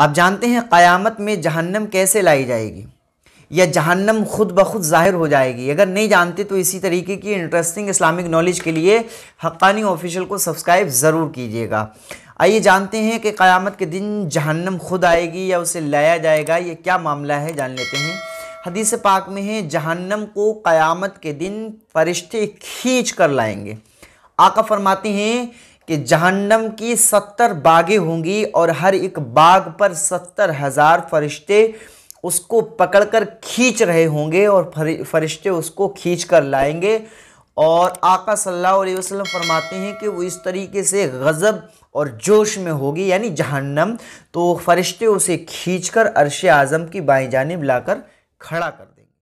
आप जानते हैं क़यामत में जहन्नम कैसे लाई जाएगी या जहन्नम खुद ब खुद ज़ाहिर हो जाएगी अगर नहीं जानते तो इसी तरीके की इंटरेस्टिंग इस्लामिक नॉलेज के लिए हक्कानी ऑफिशियल को सब्सक्राइब ज़रूर कीजिएगा आइए जानते हैं कि क़यामत के दिन जहन्नम खुद आएगी या उसे लाया जाएगा ये क्या मामला है जान लेते हैं हदीस पाक में है जहन्नम को क़यामत के दिन फरिश्ते खींच कर लाएंगे आका फरमाते हैं कि जहन्नम की सत्तर बागें होंगी और हर एक बाग पर सत्तर हज़ार फरिश्ते उसको पकड़कर खींच रहे होंगे और फरिश्ते उसको खींच कर लाएंगे और आका सल्लल्लाहु अलैहि वसल्लम फरमाते हैं कि वो इस तरीके से गज़ब और जोश में होगी यानी जहन्नम तो फरिश्ते उसे खींचकर अरश आज़म की बाई जानब लाकर खड़ा कर दें